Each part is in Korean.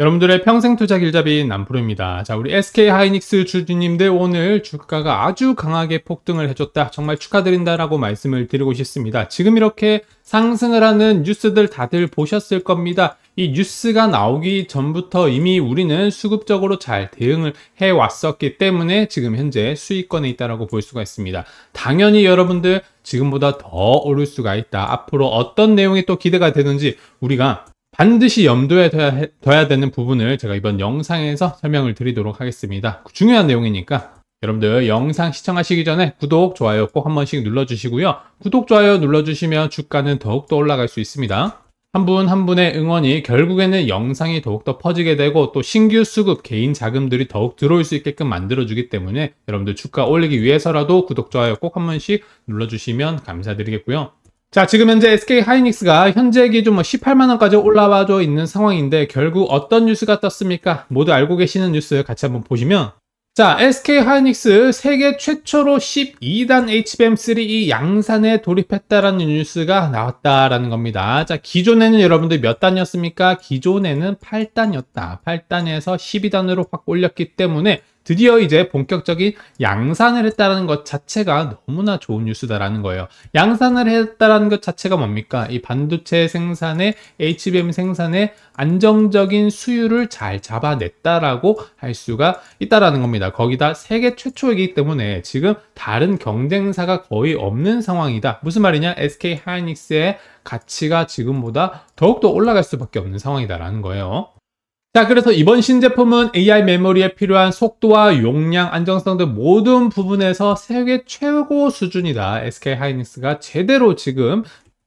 여러분들의 평생 투자 길잡이 남프로입니다. 자, 우리 SK 하이닉스 주주님들 오늘 주가가 아주 강하게 폭등을 해줬다. 정말 축하드린다라고 말씀을 드리고 싶습니다. 지금 이렇게 상승을 하는 뉴스들 다들 보셨을 겁니다. 이 뉴스가 나오기 전부터 이미 우리는 수급적으로 잘 대응을 해왔었기 때문에 지금 현재 수익권에 있다라고 볼 수가 있습니다. 당연히 여러분들 지금보다 더 오를 수가 있다. 앞으로 어떤 내용이 또 기대가 되는지 우리가 반드시 염두에 둬야, 둬야 되는 부분을 제가 이번 영상에서 설명을 드리도록 하겠습니다. 중요한 내용이니까 여러분들 영상 시청하시기 전에 구독, 좋아요 꼭 한 번씩 눌러주시고요. 구독, 좋아요 눌러주시면 주가는 더욱더 올라갈 수 있습니다. 한 분한 한 분의 응원이 결국에는 영상이 더욱더 퍼지게 되고 또 신규 수급 개인 자금들이 더욱 들어올 수 있게끔 만들어주기 때문에 여러분들 주가 올리기 위해서라도 구독, 좋아요 꼭 한 번씩 눌러주시면 감사드리겠고요. 자, 지금 현재 SK 하이닉스가 현재 기준 뭐 18만원까지 올라와져 있는 상황인데 결국 어떤 뉴스가 떴습니까? 모두 알고 계시는 뉴스 같이 한번 보시면 자, SK 하이닉스 세계 최초로 12단 HBM3E 양산에 돌입했다라는 뉴스가 나왔다라는 겁니다. 자, 기존에는 여러분들 몇 단이었습니까? 기존에는 8단이었다. 8단에서 12단으로 확 올렸기 때문에 드디어 이제 본격적인 양산을 했다는 것 자체가 너무나 좋은 뉴스다라는 거예요. 양산을 했다는 것 자체가 뭡니까? 이 반도체 생산에 HBM 생산에 안정적인 수율을잘 잡아냈다라고 할 수가 있다라는 겁니다. 거기다 세계 최초이기 때문에 지금 다른 경쟁사가 거의 없는 상황이다. 무슨 말이냐? SK 하이닉스의 가치가 지금보다 더욱더 올라갈 수밖에 없는 상황이다라는 거예요. 자 그래서 이번 신제품은 AI 메모리에 필요한 속도와 용량, 안정성 등 모든 부분에서 세계 최고 수준이다. SK 하이닉스가 제대로 지금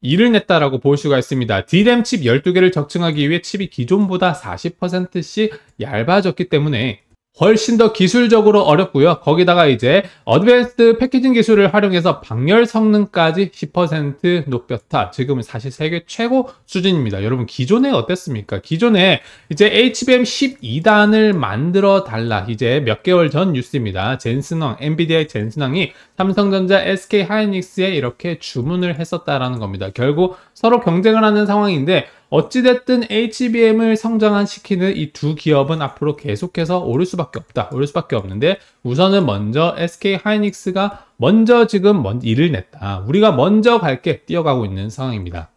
이를 냈다라고 볼 수가 있습니다. D램 칩 12개를 적층하기 위해 칩이 기존보다 40%씩 얇아졌기 때문에 훨씬 더 기술적으로 어렵고요. 거기다가 이제 어드밴스 드 패키징 기술을 활용해서 방열 성능까지 10% 높였다. 지금은 사실 세계 최고 수준입니다. 여러분 기존에 어땠습니까? 기존에 이제 HBM 12단을 만들어 달라. 이제 몇 개월 전 뉴스입니다. 젠슨왕, 엔비디아의 젠슨왕이 삼성전자 SK 하이닉스에 이렇게 주문을 했었다라는 겁니다. 결국 서로 경쟁을 하는 상황인데 어찌됐든 HBM을 성장시키는 한이두 기업은 앞으로 계속해서 오를 수밖에 없다. 오를 수밖에 없는데 우선은 먼저 SK 하이닉스가 먼저 지금 먼저 일을 냈다. 우리가 먼저 갈게 뛰어가고 있는 상황입니다.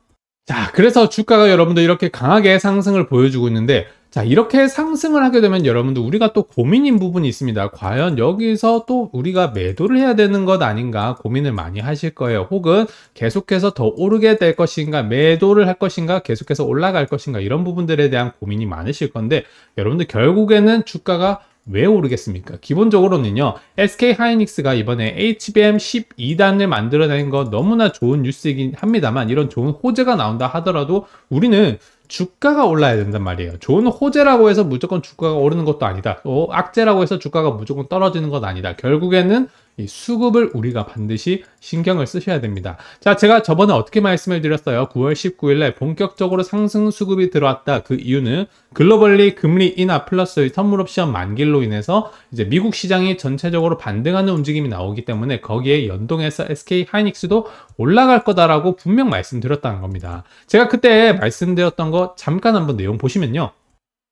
자, 그래서 주가가 여러분들 이렇게 강하게 상승을 보여주고 있는데 자, 이렇게 상승을 하게 되면 여러분들 우리가 또 고민인 부분이 있습니다. 과연 여기서 또 우리가 매도를 해야 되는 것 아닌가 고민을 많이 하실 거예요. 혹은 계속해서 더 오르게 될 것인가, 매도를 할 것인가, 계속해서 올라갈 것인가 이런 부분들에 대한 고민이 많으실 건데 여러분들 결국에는 주가가 왜 오르겠습니까? 기본적으로는요, SK 하이닉스가 이번에 HBM 12단을 만들어낸 거 너무나 좋은 뉴스이긴 합니다만, 이런 좋은 호재가 나온다 하더라도 우리는 주가가 올라야 된단 말이에요. 좋은 호재라고 해서 무조건 주가가 오르는 것도 아니다. 어, 악재라고 해서 주가가 무조건 떨어지는 건 아니다. 결국에는 수급을 우리가 반드시 신경을 쓰셔야 됩니다. 자, 제가 저번에 어떻게 말씀을 드렸어요? 9월 19일에 본격적으로 상승 수급이 들어왔다. 그 이유는 글로벌리 금리 인하 플러스 선물옵션 만기로 인해서 이제 미국 시장이 전체적으로 반등하는 움직임이 나오기 때문에 거기에 연동해서 SK 하이닉스도 올라갈 거다라고 분명 말씀드렸다는 겁니다. 제가 그때 말씀드렸던 거 잠깐 한번 내용 보시면요.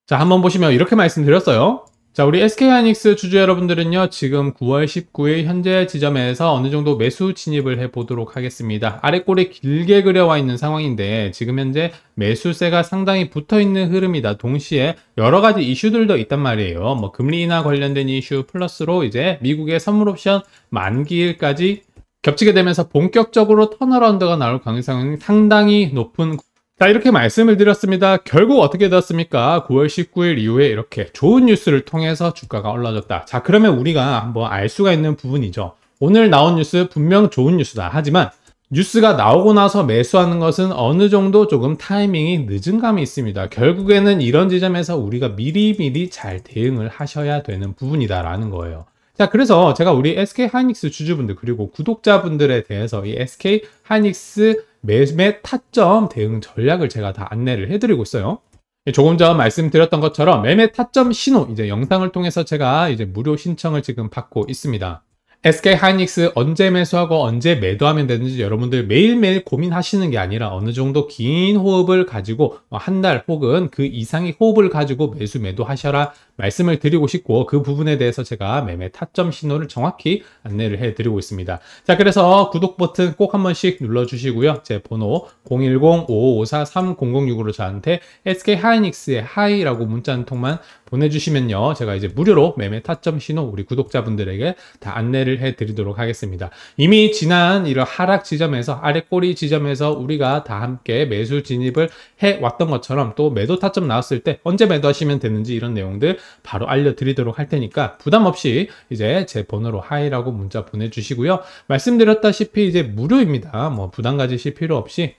자, 한번 보시면 이렇게 말씀드렸어요. 자, 우리 SK 하이닉스 주주 여러분들은요, 지금 9월 19일 현재 지점에서 어느 정도 매수 진입을 해 보도록 하겠습니다. 아래꼬리 길게 그려와 있는 상황인데, 지금 현재 매수세가 상당히 붙어 있는 흐름이다. 동시에 여러 가지 이슈들도 있단 말이에요. 뭐, 금리 인하 관련된 이슈 플러스로 이제 미국의 선물 옵션 만기일까지 겹치게 되면서 본격적으로 턴어라운드가 나올 가능성이 상당히 높은 자 이렇게 말씀을 드렸습니다. 결국 어떻게 되었습니까? 9월 19일 이후에 이렇게 좋은 뉴스를 통해서 주가가 올라졌다. 자 그러면 우리가 한번 알 수가 있는 부분이죠. 오늘 나온 뉴스 분명 좋은 뉴스다. 하지만 뉴스가 나오고 나서 매수하는 것은 어느 정도 조금 타이밍이 늦은 감이 있습니다. 결국에는 이런 지점에서 우리가 미리미리 잘 대응을 하셔야 되는 부분이다라는 거예요. 자 그래서 제가 우리 SK 하이닉스 주주분들 그리고 구독자분들에 대해서 이 SK 하이닉스 매매 타점 대응 전략을 제가 다 안내를 해드리고 있어요. 예, 조금 전 말씀드렸던 것처럼 매매 타점 신호 이제 영상을 통해서 제가 이제 무료 신청을 지금 받고 있습니다. SK 하이닉스 언제 매수하고 언제 매도하면 되는지 여러분들 매일매일 고민하시는 게 아니라 어느 정도 긴 호흡을 가지고 뭐 한달 혹은 그 이상의 호흡을 가지고 매수 매도하셔라 말씀을 드리고 싶고 그 부분에 대해서 제가 매매 타점 신호를 정확히 안내를 해드리고 있습니다. 자 그래서 구독 버튼 꼭 한 번씩 눌러주시고요. 제 번호 010-5554-3006으로 저한테 SK 하이닉스의 하이라고 문자 한 통만 보내주시면요. 제가 이제 무료로 매매 타점 신호 우리 구독자분들에게 다 안내를 해드리도록 하겠습니다. 이미 지난 이런 하락 지점에서 아래 꼬리 지점에서 우리가 다 함께 매수 진입을 해왔던 것처럼 또 매도 타점 나왔을 때 언제 매도하시면 되는지 이런 내용들 바로 알려드리도록 할 테니까 부담 없이 이제 제 번호로 하이라고 문자 보내주시고요. 말씀드렸다시피 이제 무료입니다. 뭐 부담 가지실 필요 없이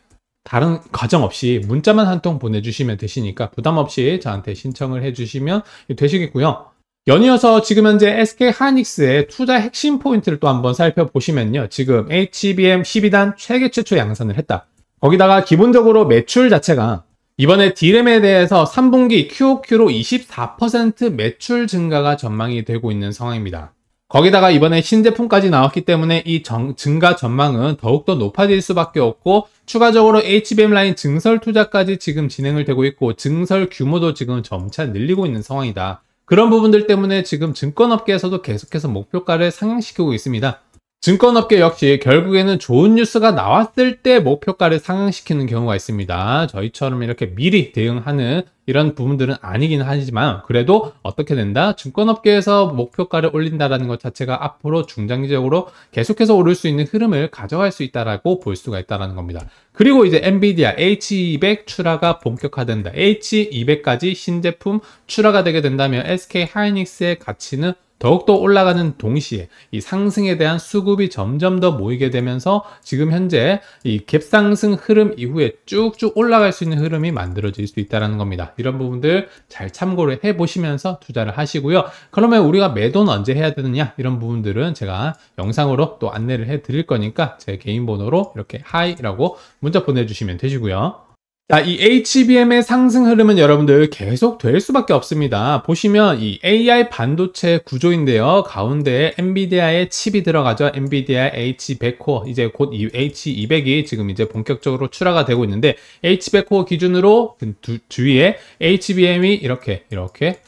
다른 과정 없이 문자만 한 통 보내주시면 되시니까 부담 없이 저한테 신청을 해주시면 되시겠고요. 연이어서 지금 현재 SK 하이닉스의 투자 핵심 포인트를 또 한번 살펴보시면요. 지금 HBM 12단 최대 최초 양산을 했다. 거기다가 기본적으로 매출 자체가 이번에 디램에 대해서 3분기 QOQ로 24% 매출 증가가 전망이 되고 있는 상황입니다. 거기다가 이번에 신제품까지 나왔기 때문에 이 정, 증가 전망은 더욱더 높아질 수밖에 없고 추가적으로 HBM 라인 증설 투자까지 지금 진행을 되고 있고 증설 규모도 지금 점차 늘리고 있는 상황이다. 그런 부분들 때문에 지금 증권업계에서도 계속해서 목표가를 상향시키고 있습니다. 증권업계 역시 결국에는 좋은 뉴스가 나왔을 때 목표가를 상향시키는 경우가 있습니다. 저희처럼 이렇게 미리 대응하는 이런 부분들은 아니긴 하지만 그래도 어떻게 된다? 증권업계에서 목표가를 올린다라는 것 자체가 앞으로 중장기적으로 계속해서 오를 수 있는 흐름을 가져갈 수 있다라고 볼 수가 있다는 겁니다. 그리고 이제 엔비디아 H200 출하가 본격화된다. H200까지 신제품 출하가 되게 된다면 SK 하이닉스의 가치는 더욱더 올라가는 동시에 이 상승에 대한 수급이 점점 더 모이게 되면서 지금 현재 이 갭상승 흐름 이후에 쭉쭉 올라갈 수 있는 흐름이 만들어질 수 있다는 겁니다. 이런 부분들 잘 참고를 해보시면서 투자를 하시고요. 그러면 우리가 매도는 언제 해야 되느냐 이런 부분들은 제가 영상으로 또 안내를 해드릴 거니까 제 개인 번호로 이렇게 하이라고 문자 보내주시면 되시고요. 자, 이 HBM의 상승 흐름은 여러분들 계속 될 수밖에 없습니다. 보시면 이 AI 반도체 구조인데요. 가운데에 엔비디아의 칩이 들어가죠. 엔비디아 H100코어. 이제 곧이 H200이 지금 이제 본격적으로 출하가 되고 있는데 H100코어 기준으로 그 두, 주위에 HBM이 이렇게 이렇게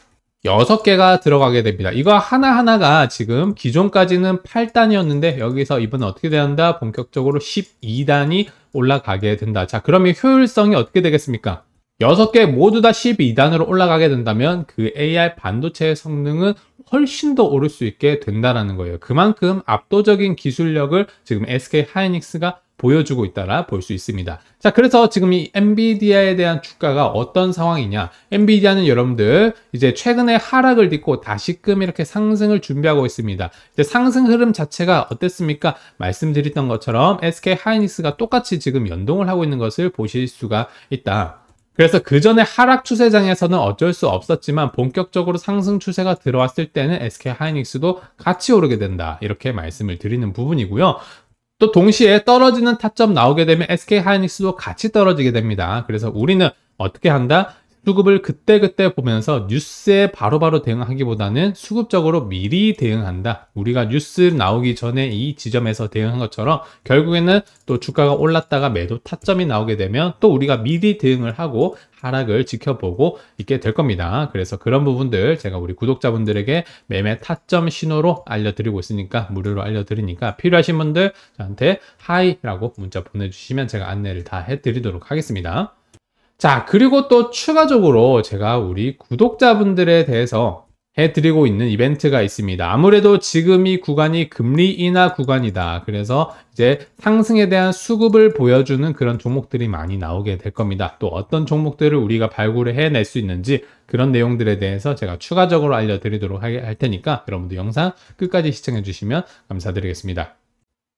6개가 들어가게 됩니다. 이거 하나하나가 지금 기존까지는 8단이었는데 여기서 이번에 어떻게 되었다 본격적으로 12단이 올라가게 된다. 자, 그러면 효율성이 어떻게 되겠습니까? 6개 모두 다 12단으로 올라가게 된다면 그 AI 반도체의 성능은 훨씬 더 오를 수 있게 된다는 거예요. 그만큼 압도적인 기술력을 지금 SK 하이닉스가 보여주고 있다라 볼 수 있습니다. 자, 그래서 지금 이 엔비디아에 대한 주가가 어떤 상황이냐? 엔비디아는 여러분들 이제 최근에 하락을 딛고 다시금 이렇게 상승을 준비하고 있습니다. 이제 상승 흐름 자체가 어땠습니까? 말씀드렸던 것처럼 SK 하이닉스가 똑같이 지금 연동을 하고 있는 것을 보실 수가 있다. 그래서 그 전에 하락 추세장에서는 어쩔 수 없었지만 본격적으로 상승 추세가 들어왔을 때는 SK 하이닉스도 같이 오르게 된다. 이렇게 말씀을 드리는 부분이고요. 또 동시에 떨어지는 타점 나오게 되면 SK 하이닉스도 같이 떨어지게 됩니다. 그래서 우리는 어떻게 한다? 수급을 그때그때 보면서 뉴스에 바로바로 대응하기보다는 수급적으로 미리 대응한다. 우리가 뉴스 나오기 전에 이 지점에서 대응한 것처럼 결국에는 또 주가가 올랐다가 매도 타점이 나오게 되면 또 우리가 미리 대응을 하고 하락을 지켜보고 있게 될 겁니다. 그래서 그런 부분들 제가 우리 구독자분들에게 매매 타점 신호로 알려드리고 있으니까 무료로 알려드리니까 필요하신 분들 저한테 하이라고 문자 보내주시면 제가 안내를 다 해드리도록 하겠습니다. 자, 그리고 또 추가적으로 제가 우리 구독자분들에 대해서 해드리고 있는 이벤트가 있습니다. 아무래도 지금 이 구간이 금리 인하 구간이다. 그래서 이제 상승에 대한 수급을 보여주는 그런 종목들이 많이 나오게 될 겁니다. 또 어떤 종목들을 우리가 발굴을 해낼 수 있는지 그런 내용들에 대해서 제가 추가적으로 알려드리도록 할 테니까 여러분도 영상 끝까지 시청해 주시면 감사드리겠습니다.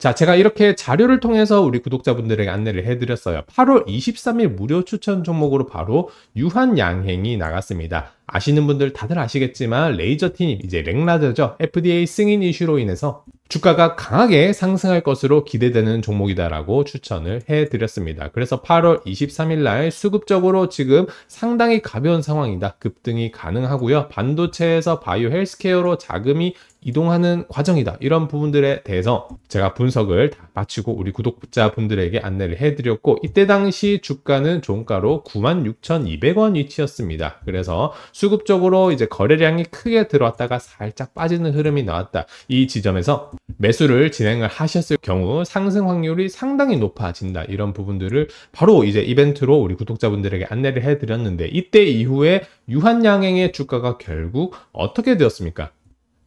자, 제가 이렇게 자료를 통해서 우리 구독자분들에게 안내를 해드렸어요. 8월 23일 무료 추천 종목으로 바로 유한 양행이 나갔습니다. 아시는 분들 다들 아시겠지만 레이저 팀 이제 렉라저죠 FDA 승인 이슈로 인해서 주가가 강하게 상승할 것으로 기대되는 종목이다라고 추천을 해드렸습니다. 그래서 8월 23일 날 수급적으로 지금 상당히 가벼운 상황이다. 급등이 가능하고요. 반도체에서 바이오 헬스케어로 자금이 이동하는 과정이다. 이런 부분들에 대해서 제가 분석을 다 마치고 우리 구독자분들에게 안내를 해드렸고 이때 당시 주가는 종가로 96,200원 위치였습니다. 그래서 수급적으로 이제 거래량이 크게 들어왔다가 살짝 빠지는 흐름이 나왔다. 이 지점에서 매수를 진행을 하셨을 경우 상승 확률이 상당히 높아진다. 이런 부분들을 바로 이제 이벤트로 우리 구독자분들에게 안내를 해드렸는데 이때 이후에 유한양행의 주가가 결국 어떻게 되었습니까?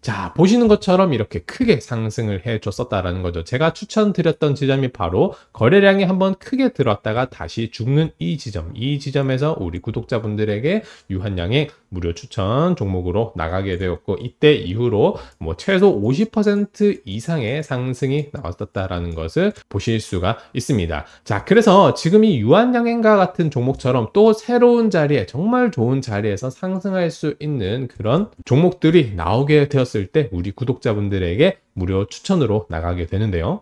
자 보시는 것처럼 이렇게 크게 상승을 해줬었다라는 거죠 제가 추천드렸던 지점이 바로 거래량이 한번 크게 들어왔다가 다시 죽는 이 지점 이 지점에서 우리 구독자분들에게 유한양행 무료 추천 종목으로 나가게 되었고 이때 이후로 뭐 최소 50% 이상의 상승이 나왔었다라는 것을 보실 수가 있습니다. 자 그래서 지금 이 유한양행과 같은 종목처럼 또 새로운 자리에 정말 좋은 자리에서 상승할 수 있는 그런 종목들이 나오게 되었을 때 우리 구독자분들에게 무료 추천으로 나가게 되는데요.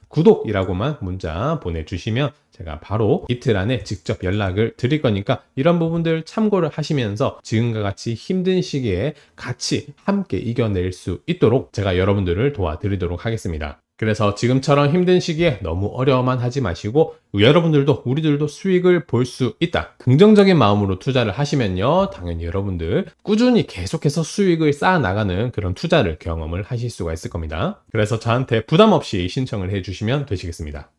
구독이라고만 문자 보내주시면 제가 바로 이틀 안에 직접 연락을 드릴 거니까 이런 부분들 참고를 하시면서 지금과 같이 힘든 시기에 같이 함께 이겨낼 수 있도록 제가 여러분들을 도와드리도록 하겠습니다. 그래서 지금처럼 힘든 시기에 너무 어려워만 하지 마시고 여러분들도 우리들도 수익을 볼 수 있다 긍정적인 마음으로 투자를 하시면요 당연히 여러분들 꾸준히 계속해서 수익을 쌓아 나가는 그런 투자를 경험을 하실 수가 있을 겁니다 그래서 저한테 부담 없이 신청을 해 주시면 되시겠습니다